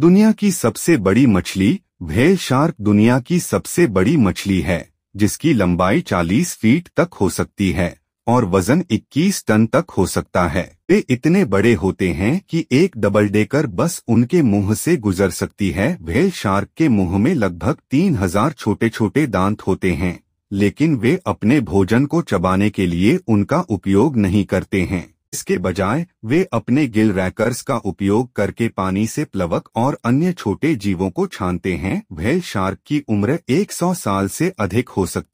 दुनिया की सबसे बड़ी मछली भेल शार्क दुनिया की सबसे बड़ी मछली है जिसकी लंबाई 40 फीट तक हो सकती है और वजन 21 टन तक हो सकता है वे इतने बड़े होते हैं कि एक डबल डेकर बस उनके मुंह से गुजर सकती है भेल शार्क के मुंह में लगभग 3000 छोटे छोटे दांत होते हैं लेकिन वे अपने भोजन को चबाने के लिए उनका उपयोग नहीं करते हैं इसके बजाय वे अपने गिल रैकर्स का उपयोग करके पानी से प्लवक और अन्य छोटे जीवों को छानते हैं व्हेल शार्क की उम्र 100 साल से अधिक हो सकती